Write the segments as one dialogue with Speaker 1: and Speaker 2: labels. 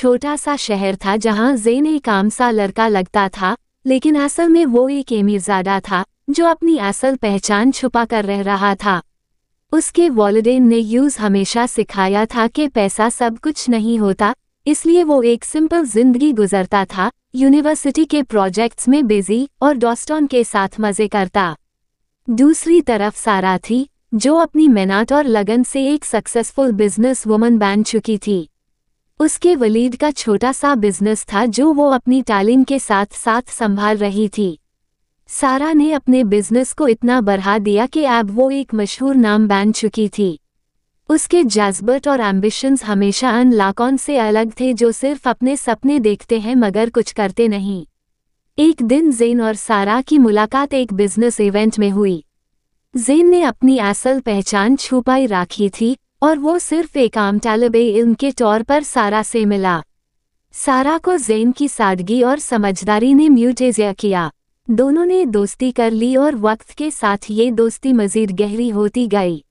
Speaker 1: छोटा सा शहर था जहां जेन एक आम सा लड़का लगता था लेकिन असल में वो एक एमिरजादा था जो अपनी असल पहचान छुपा कर रह रहा था उसके वॉलडेन ने यूज हमेशा सिखाया था कि पैसा सब कुछ नहीं होता इसलिए वो एक सिंपल जिंदगी गुजरता था यूनिवर्सिटी के प्रोजेक्ट्स में बिजी और डॉस्टॉन के साथ मज़े करता दूसरी तरफ सारा थी जो अपनी मेहनत और लगन से एक सक्सेसफुल बिजनेस वुमन बन चुकी थी उसके वलीद का छोटा सा बिजनेस था जो वो अपनी तालीम के साथ साथ संभाल रही थी सारा ने अपने बिजनेस को इतना बढ़ा दिया कि अब वो एक मशहूर नाम बन चुकी थी उसके जज्बट और एम्बिशंस हमेशा अन लाकॉन से अलग थे जो सिर्फ अपने सपने देखते हैं मगर कुछ करते नहीं एक दिन जेन और सारा की मुलाकात एक बिजनेस इवेंट में हुई जेन ने अपनी असल पहचान छुपाई राखी थी और वो सिर्फ एक आम टालबे इल्म के तौर पर सारा से मिला सारा को जैन की सादगी और समझदारी ने म्यूटेजिया किया दोनों ने दोस्ती कर ली और वक्त के साथ ये दोस्ती मजीद गहरी होती गई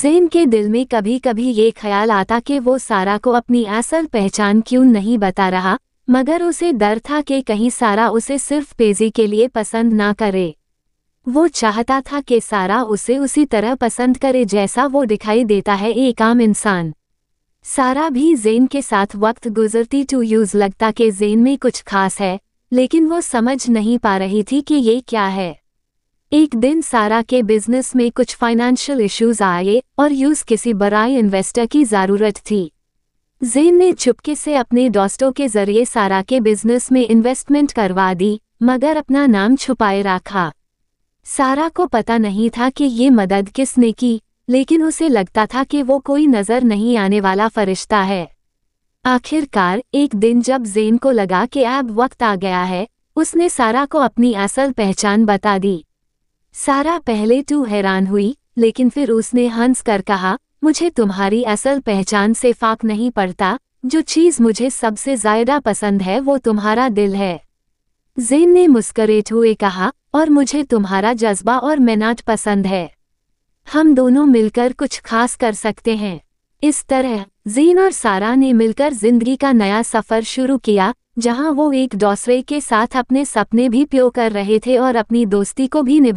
Speaker 1: जैन के दिल में कभी कभी ये ख्याल आता कि वो सारा को अपनी असल पहचान क्यों नहीं बता रहा मगर उसे डर था कि कहीं सारा उसे सिर्फ पेजी के लिए पसंद ना करे वो चाहता था कि सारा उसे उसी तरह पसंद करे जैसा वो दिखाई देता है एक आम इंसान सारा भी जेन के साथ वक्त गुजरती टू यूज लगता कि जेन में कुछ खास है लेकिन वो समझ नहीं पा रही थी कि ये क्या है एक दिन सारा के बिजनेस में कुछ फाइनेंशियल इश्यूज आए और यूज किसी बराए इन्वेस्टर की ज़रूरत थी जेन ने चुपके से अपने दोस्तों के जरिए सारा के बिजनेस में इन्वेस्टमेंट करवा दी मगर अपना नाम छुपाए रखा सारा को पता नहीं था कि ये मदद किसने की लेकिन उसे लगता था कि वो कोई नज़र नहीं आने वाला फरिश्ता है आखिरकार एक दिन जब जेन को लगा कि अब वक्त आ गया है उसने सारा को अपनी असल पहचान बता दी सारा पहले तो हैरान हुई लेकिन फिर उसने हंस कर कहा मुझे तुम्हारी असल पहचान से फाक नहीं पड़ता जो चीज़ मुझे सबसे ज़्यादा पसंद है वो तुम्हारा दिल है जेन ने मुस्करेट हुए कहा और मुझे तुम्हारा जज्बा और मिनाट पसंद है हम दोनों मिलकर कुछ खास कर सकते हैं इस तरह जीन और सारा ने मिलकर जिंदगी का नया सफ़र शुरू किया जहां वो एक दूसरे के साथ अपने सपने भी प्यो कर रहे थे और अपनी दोस्ती को भी निभा